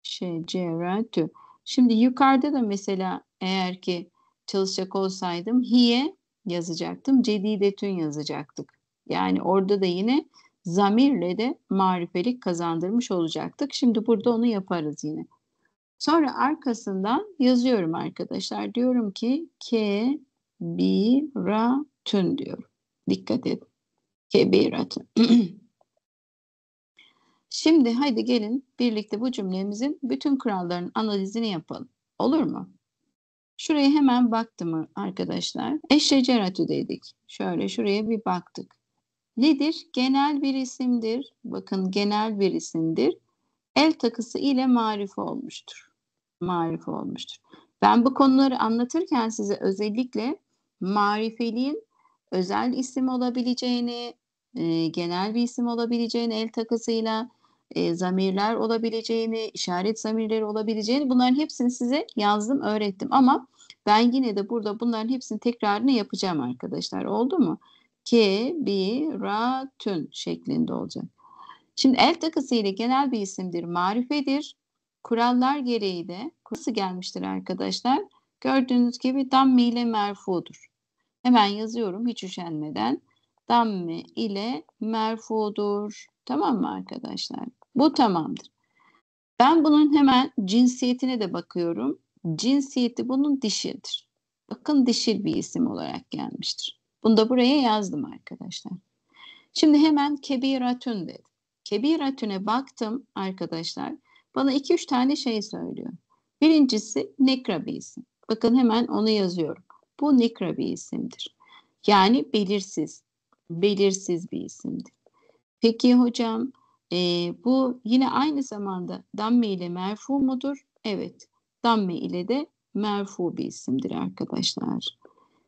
Şeceretü. Şimdi yukarıda da mesela eğer ki çalışacak olsaydım hiye yazacaktım. Cedidetün yazacaktık. Yani orada da yine zamirle de marifelik kazandırmış olacaktık. Şimdi burada onu yaparız yine. Sonra arkasından yazıyorum arkadaşlar. Diyorum ki kebiratun diyorum. Dikkat edin. Kebiratun. Şimdi haydi gelin birlikte bu cümlemizin bütün kuralların analizini yapalım. Olur mu? Şuraya hemen baktım arkadaşlar. Eşşeceratü dedik. Şöyle şuraya bir baktık. Nedir? Genel bir isimdir. Bakın genel bir isimdir. El takısı ile marif olmuştur marif olmuştur. Ben bu konuları anlatırken size özellikle marifeliğin özel isim olabileceğini, e, genel bir isim olabileceğini el takısıyla e, zamirler olabileceğini, işaret zamirleri olabileceğini bunların hepsini size yazdım, öğrettim. Ama ben yine de burada bunların hepsinin tekrarını yapacağım arkadaşlar. Oldu mu? Ke, bi, ra, tün şeklinde olacak. Şimdi el takısıyla genel bir isimdir, marifedir. Kurallar gereği de nasıl gelmiştir arkadaşlar? Gördüğünüz gibi damme ile merfudur. Hemen yazıyorum hiç üşenmeden. Damme ile merfudur. Tamam mı arkadaşlar? Bu tamamdır. Ben bunun hemen cinsiyetine de bakıyorum. Cinsiyeti bunun dişildir. Bakın dişil bir isim olarak gelmiştir. Bunu da buraya yazdım arkadaşlar. Şimdi hemen kebiratün dedim. Kebiratüne baktım arkadaşlar. Bana iki üç tane şey söylüyor. Birincisi nekra bir isim. Bakın hemen onu yazıyorum. Bu nekra bir isimdir. Yani belirsiz, belirsiz bir isimdir. Peki hocam e, bu yine aynı zamanda damme ile merfu mudur? Evet, damme ile de merfu bir isimdir arkadaşlar.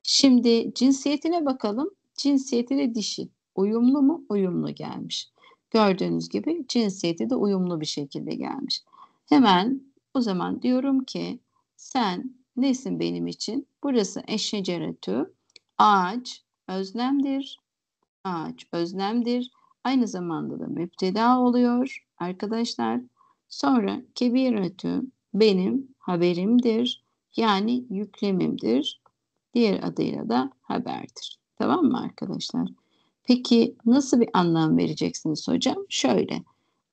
Şimdi cinsiyetine bakalım. Cinsiyeti de dişi. Uyumlu mu? Uyumlu gelmiş. Gördüğünüz gibi cinsiyeti de uyumlu bir şekilde gelmiş. Hemen o zaman diyorum ki sen nesin benim için? Burası eşşeceretü. Ağaç özlemdir. Ağaç özlemdir. Aynı zamanda da müpteda oluyor arkadaşlar. Sonra kebiretü benim haberimdir. Yani yüklemimdir. Diğer adıyla da haberdir. Tamam mı arkadaşlar? Peki nasıl bir anlam vereceksiniz hocam? Şöyle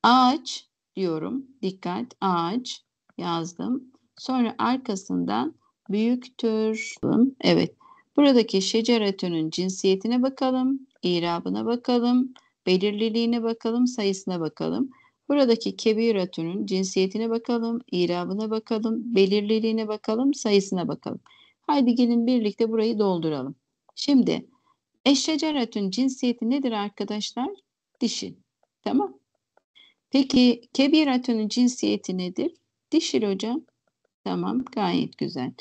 ağaç diyorum dikkat ağaç yazdım. Sonra arkasından büyüktür. Evet buradaki şeceretünün cinsiyetine bakalım, irabına bakalım, belirliliğine bakalım, sayısına bakalım. Buradaki kebiratünün cinsiyetine bakalım, irabına bakalım, belirliliğine bakalım, sayısına bakalım. Haydi gelin birlikte burayı dolduralım. Şimdi Eşşeceretün cinsiyeti nedir arkadaşlar? Dişi. Tamam. Peki kebiratünün cinsiyeti nedir? Dişil hocam. Tamam gayet güzel.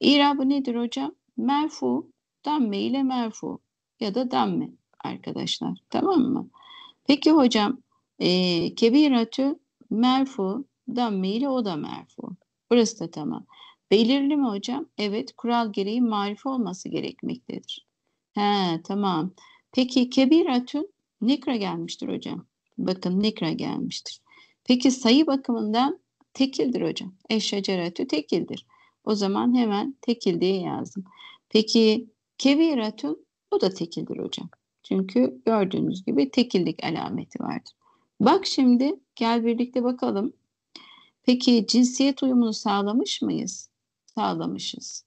İrabı nedir hocam? Merfu, damme ile merfu ya da damme arkadaşlar. Tamam mı? Peki hocam e, kebiratü merfu, damme ile o da merfu. Burası da tamam. Belirli mi hocam? Evet kural gereği marif olması gerekmektedir. He tamam. Peki Kebiratun nikra gelmiştir hocam. Bakın nikra gelmiştir. Peki sayı bakımından tekildir hocam. Eşşeceratü tekildir. O zaman hemen tekil diye yazdım. Peki Kebiratun o da tekildir hocam. Çünkü gördüğünüz gibi tekillik alameti vardır. Bak şimdi gel birlikte bakalım. Peki cinsiyet uyumunu sağlamış mıyız? Sağlamışız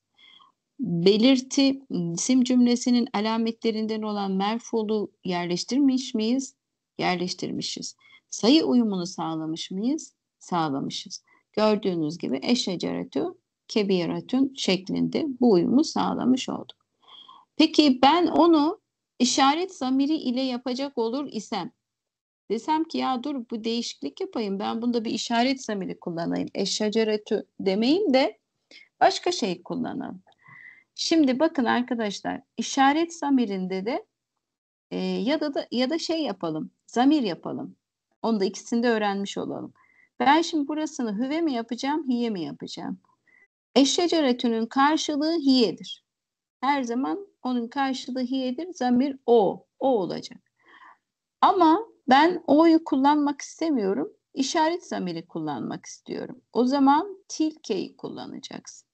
belirti isim cümlesinin alametlerinden olan merfolu yerleştirmiş miyiz? Yerleştirmişiz. Sayı uyumunu sağlamış mıyız? Sağlamışız. Gördüğünüz gibi eşeceretü kebiratün şeklinde bu uyumu sağlamış olduk. Peki ben onu işaret zamiri ile yapacak olur isem desem ki ya dur bu değişiklik yapayım ben bunda bir işaret zamiri kullanayım eşşeceretü demeyim de başka şey kullanalım. Şimdi bakın arkadaşlar işaret zamirinde de e, ya da, da ya da şey yapalım. Zamir yapalım. Onu da ikisini öğrenmiş olalım. Ben şimdi burasını hüve mi yapacağım, hiye mi yapacağım? Eşşeceretünün karşılığı hiyedir. Her zaman onun karşılığı hiyedir. Zamir o. O olacak. Ama ben o'yu kullanmak istemiyorum. İşaret zamiri kullanmak istiyorum. O zaman tilkeyi kullanacaksın.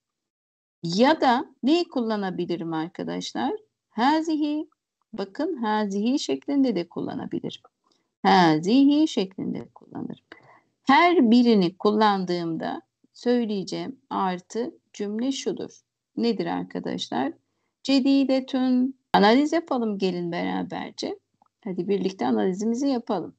Ya da neyi kullanabilirim arkadaşlar? Hazihi. Bakın hazihi şeklinde de kullanabilirim. Hazihi şeklinde kullanırım. Her birini kullandığımda söyleyeceğim artı cümle şudur. Nedir arkadaşlar? Cedidetün. Analiz yapalım gelin beraberce. Hadi birlikte analizimizi yapalım.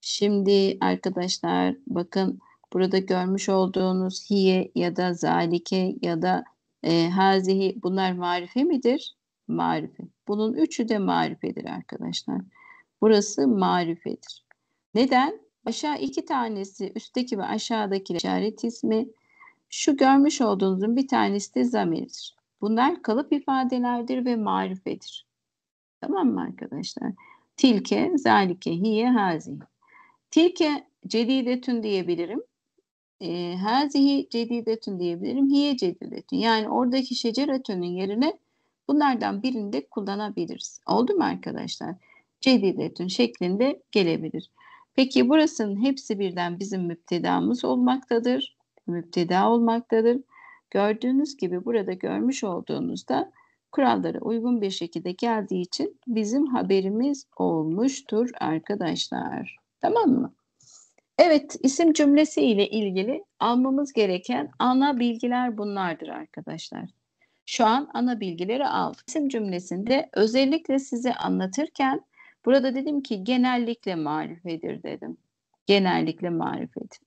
Şimdi arkadaşlar bakın burada görmüş olduğunuz hiye ya da zalike ya da e, hazihi bunlar marife midir? Marife. Bunun üçü de marifedir arkadaşlar. Burası marifedir. Neden? Aşağı iki tanesi üstteki ve aşağıdaki işaret ismi. Şu görmüş olduğunuzun bir tanesi de zamirdir. Bunlar kalıp ifadelerdir ve marifedir. Tamam mı arkadaşlar? Tilke, zalike, hiye, hazi. Tilke celidetün diyebilirim e, hazihi cedidetün diyebilirim. Hiye cedidetün. Yani oradaki şeceretünün yerine bunlardan birini de kullanabiliriz. Oldu mu arkadaşlar? Cedidetün şeklinde gelebilir. Peki burasının hepsi birden bizim müptedamız olmaktadır. Müpteda olmaktadır. Gördüğünüz gibi burada görmüş olduğunuzda kurallara uygun bir şekilde geldiği için bizim haberimiz olmuştur arkadaşlar. Tamam mı? Evet, isim cümlesi ile ilgili almamız gereken ana bilgiler bunlardır arkadaşlar. Şu an ana bilgileri aldık. İsim cümlesinde özellikle size anlatırken burada dedim ki genellikle marifedir dedim. Genellikle marifedir.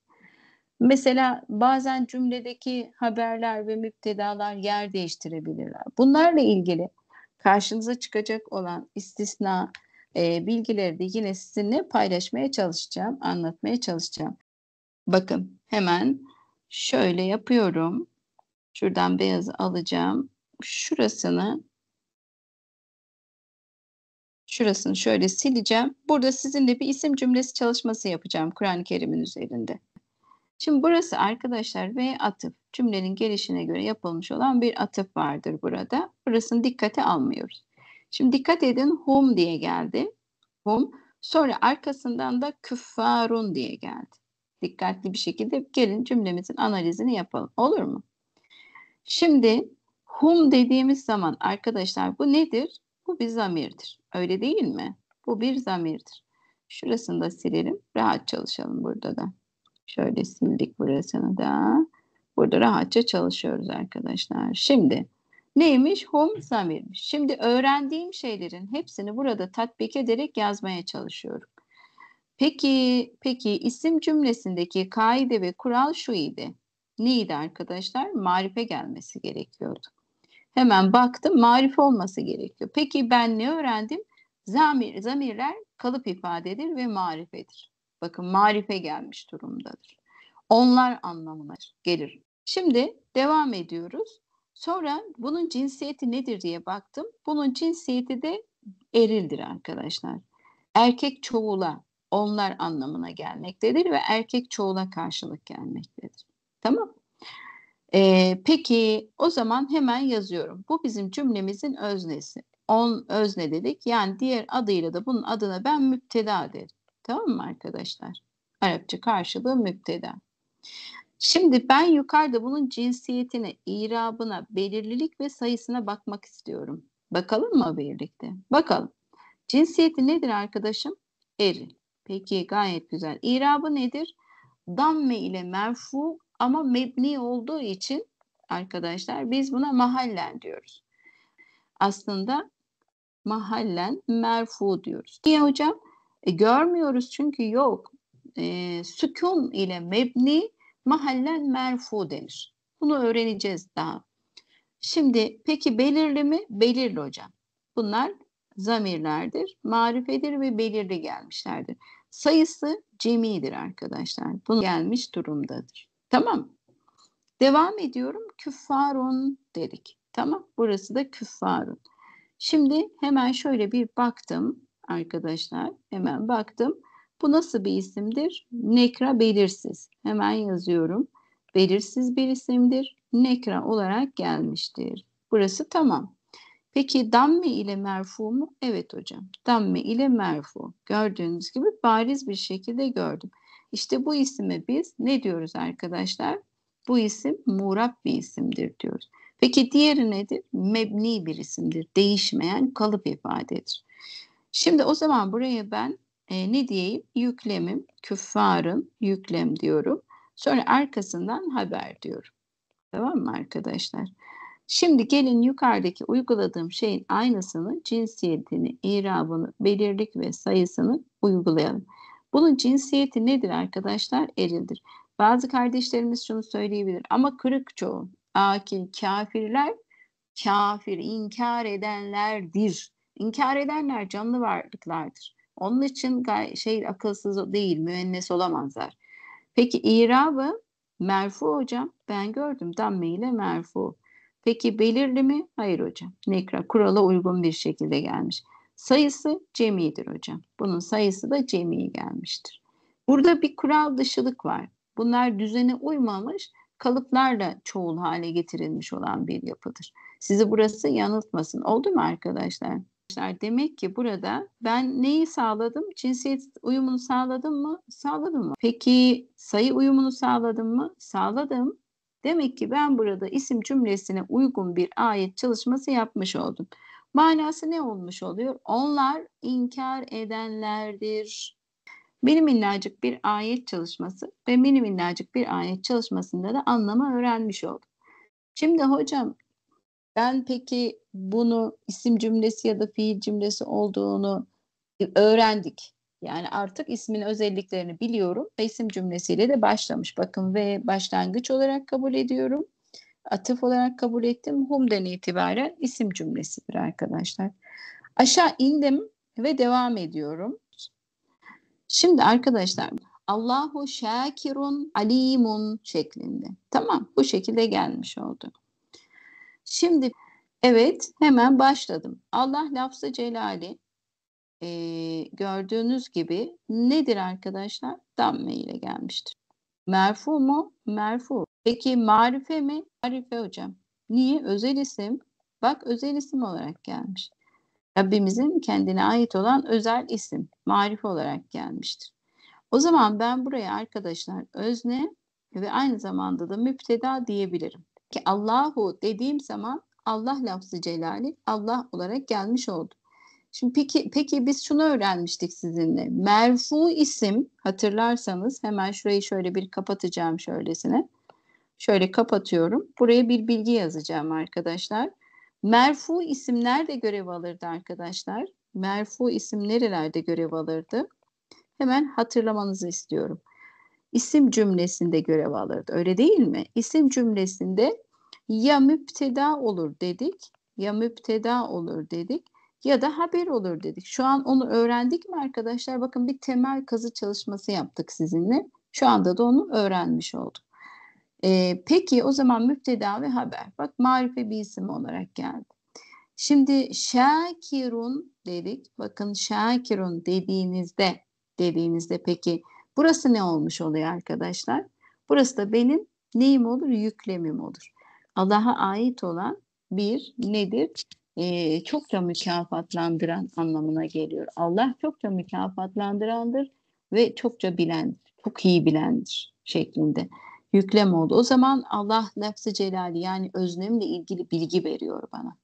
Mesela bazen cümledeki haberler ve müptedalar yer değiştirebilirler. Bunlarla ilgili karşınıza çıkacak olan istisna, e, bilgileri de yine sizinle paylaşmaya çalışacağım, anlatmaya çalışacağım. Bakın hemen şöyle yapıyorum. Şuradan beyazı alacağım. Şurasını şurasını şöyle sileceğim. Burada sizinle bir isim cümlesi çalışması yapacağım Kur'an-ı Kerim'in üzerinde. Şimdi burası arkadaşlar ve atıf. Cümlenin gelişine göre yapılmış olan bir atıf vardır burada. Burasını dikkate almıyoruz. Şimdi dikkat edin hum diye geldi. Hum. Sonra arkasından da küffarun diye geldi. Dikkatli bir şekilde gelin cümlemizin analizini yapalım. Olur mu? Şimdi hum dediğimiz zaman arkadaşlar bu nedir? Bu bir zamirdir. Öyle değil mi? Bu bir zamirdir. Şurasını da silelim. Rahat çalışalım burada da. Şöyle sildik burasını da. Burada rahatça çalışıyoruz arkadaşlar. Şimdi Neymiş? Hum zamirmiş. Şimdi öğrendiğim şeylerin hepsini burada tatbik ederek yazmaya çalışıyorum. Peki, peki isim cümlesindeki kaide ve kural şu idi. Neydi arkadaşlar? Marife gelmesi gerekiyordu. Hemen baktım marife olması gerekiyor. Peki ben ne öğrendim? Zamir, zamirler kalıp ifadedir ve marifedir. Bakın marife gelmiş durumdadır. Onlar anlamına gelir. Şimdi devam ediyoruz. Sonra bunun cinsiyeti nedir diye baktım. Bunun cinsiyeti de erildir arkadaşlar. Erkek çoğula onlar anlamına gelmektedir ve erkek çoğula karşılık gelmektedir. Tamam ee, Peki o zaman hemen yazıyorum. Bu bizim cümlemizin öznesi. On özne dedik. Yani diğer adıyla da bunun adına ben müpteda derim. Tamam mı arkadaşlar? Arapça karşılığı müpteda. Şimdi ben yukarıda bunun cinsiyetine, irabına, belirlilik ve sayısına bakmak istiyorum. Bakalım mı birlikte? Bakalım. Cinsiyeti nedir arkadaşım? Eril. Peki gayet güzel. İrabı nedir? Damme ile merfu ama mebni olduğu için arkadaşlar biz buna mahallen diyoruz. Aslında mahallen merfu diyoruz. Niye hocam? E, görmüyoruz çünkü yok. E, sükun ile mebni mahallen merfu denir. Bunu öğreneceğiz daha. Şimdi peki belirli mi? Belirli hocam. Bunlar zamirlerdir, marifedir ve belirli gelmişlerdir. Sayısı cemidir arkadaşlar. Bunu gelmiş durumdadır. Tamam. Devam ediyorum. Küffarun dedik. Tamam. Burası da küffarun. Şimdi hemen şöyle bir baktım arkadaşlar. Hemen baktım. Bu nasıl bir isimdir? Nekra belirsiz. Hemen yazıyorum. Belirsiz bir isimdir. Nekra olarak gelmiştir. Burası tamam. Peki damme ile merfu mu? Evet hocam. Damme ile merfu. Gördüğünüz gibi bariz bir şekilde gördüm. İşte bu isime biz ne diyoruz arkadaşlar? Bu isim murab bir isimdir diyoruz. Peki diğeri nedir? Mebni bir isimdir. Değişmeyen kalıp ifadedir. Şimdi o zaman buraya ben e, ne diyeyim? Yüklemim, küffarın yüklem diyorum. Sonra arkasından haber diyorum. Tamam mı arkadaşlar? Şimdi gelin yukarıdaki uyguladığım şeyin aynısını cinsiyetini, irabını, belirlik ve sayısını uygulayalım. Bunun cinsiyeti nedir arkadaşlar? Erildir. Bazı kardeşlerimiz şunu söyleyebilir ama kırık çoğu. Akil kafirler kafir, inkar edenlerdir. İnkar edenler canlı varlıklardır. Onun için şey akılsız değil, müennes olamazlar. Peki irabı merfu hocam ben gördüm damme ile merfu. Peki belirli mi? Hayır hocam. Nekra kurala uygun bir şekilde gelmiş. Sayısı cemidir hocam. Bunun sayısı da cemi gelmiştir. Burada bir kural dışılık var. Bunlar düzene uymamış kalıplarla çoğul hale getirilmiş olan bir yapıdır. Sizi burası yanıltmasın. Oldu mu arkadaşlar? arkadaşlar demek ki burada ben neyi sağladım? Cinsiyet uyumunu sağladım mı? Sağladım mı? Peki sayı uyumunu sağladım mı? Sağladım. Demek ki ben burada isim cümlesine uygun bir ayet çalışması yapmış oldum. Manası ne olmuş oluyor? Onlar inkar edenlerdir. Benim minnacık bir ayet çalışması ve benim minnacık bir ayet çalışmasında da anlamı öğrenmiş oldum. Şimdi hocam ben peki bunu isim cümlesi ya da fiil cümlesi olduğunu öğrendik. Yani artık ismin özelliklerini biliyorum ve isim cümlesiyle de başlamış. Bakın ve başlangıç olarak kabul ediyorum. Atıf olarak kabul ettim. Hum'den itibaren isim cümlesidir arkadaşlar. Aşağı indim ve devam ediyorum. Şimdi arkadaşlar Allahu şakirun alimun şeklinde. Tamam bu şekilde gelmiş oldu. Şimdi evet hemen başladım. Allah lafzı celali e, gördüğünüz gibi nedir arkadaşlar? Damme ile gelmiştir. Merfu mu? Merfu. Peki marife mi? Marife hocam. Niye? Özel isim. Bak özel isim olarak gelmiş. Rabbimizin kendine ait olan özel isim, marife olarak gelmiştir. O zaman ben buraya arkadaşlar özne ve aynı zamanda da müpteda diyebilirim. Ki Allahu dediğim zaman Allah lafzı celali Allah olarak gelmiş oldu. Şimdi peki peki biz şunu öğrenmiştik sizinle. Merfu isim hatırlarsanız hemen şurayı şöyle bir kapatacağım şöylesine. Şöyle kapatıyorum. Buraya bir bilgi yazacağım arkadaşlar. Merfu isim nerede görev alırdı arkadaşlar? Merfu isim nerelerde görev alırdı? Hemen hatırlamanızı istiyorum. İsim cümlesinde görev alırdı. Öyle değil mi? İsim cümlesinde ya müpteda olur dedik ya müpteda olur dedik ya da haber olur dedik. Şu an onu öğrendik mi arkadaşlar? Bakın bir temel kazı çalışması yaptık sizinle. Şu anda da onu öğrenmiş olduk. Ee, peki o zaman müpteda ve haber. Bak marife bir isim olarak geldi. Şimdi şakirun dedik. Bakın şakirun dediğinizde dediğinizde peki burası ne olmuş oluyor arkadaşlar? Burası da benim neyim olur? Yüklemim olur. Allah'a ait olan bir nedir? Ee, çok mükafatlandıran anlamına geliyor. Allah çokça mükafatlandırandır ve çokça bilendir, çok iyi bilendir şeklinde yüklem oldu. O zaman Allah nefsi celali yani öznemle ilgili bilgi veriyor bana.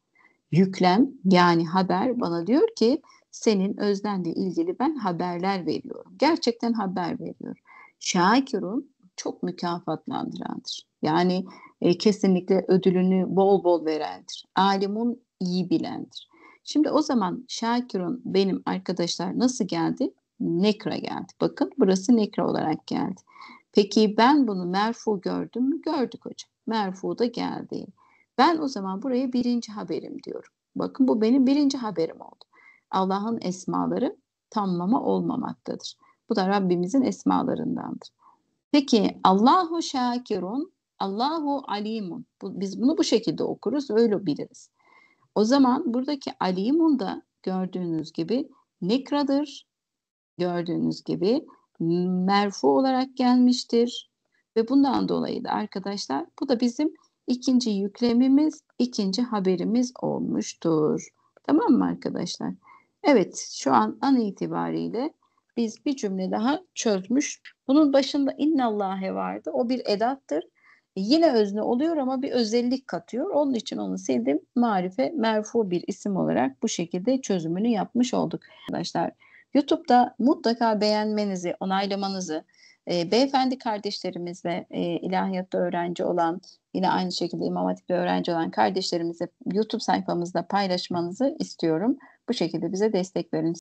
Yüklem yani haber bana diyor ki senin özlenle ilgili ben haberler veriyorum. Gerçekten haber veriyor. Şakirun çok mükafatlandırandır. Yani e, kesinlikle ödülünü bol bol verendir. Alimun iyi bilendir. Şimdi o zaman Şakir'un benim arkadaşlar nasıl geldi? Nekra geldi. Bakın burası nekra olarak geldi. Peki ben bunu merfu gördüm mü? Gördük hocam. Merfu da geldi. Ben o zaman buraya birinci haberim diyorum. Bakın bu benim birinci haberim oldu. Allah'ın esmaları tamlama olmamaktadır. Bu da Rabbimizin esmalarındandır. Peki Allahu şakirun Allahu alimun. Bu, biz bunu bu şekilde okuruz, öyle biliriz. O zaman buradaki alimun da gördüğünüz gibi nekradır. Gördüğünüz gibi merfu olarak gelmiştir. Ve bundan dolayı da arkadaşlar bu da bizim ikinci yüklemimiz, ikinci haberimiz olmuştur. Tamam mı arkadaşlar? Evet şu an an itibariyle biz bir cümle daha çözmüş. Bunun başında innallâhe vardı. O bir edattır yine özne oluyor ama bir özellik katıyor. Onun için onu sildim. Marife merfu bir isim olarak bu şekilde çözümünü yapmış olduk. Arkadaşlar YouTube'da mutlaka beğenmenizi, onaylamanızı, e, beyefendi kardeşlerimizle e, ilahiyatta öğrenci olan yine aynı şekilde İmam Hatip'te öğrenci olan kardeşlerimize YouTube sayfamızda paylaşmanızı istiyorum. Bu şekilde bize destek verin.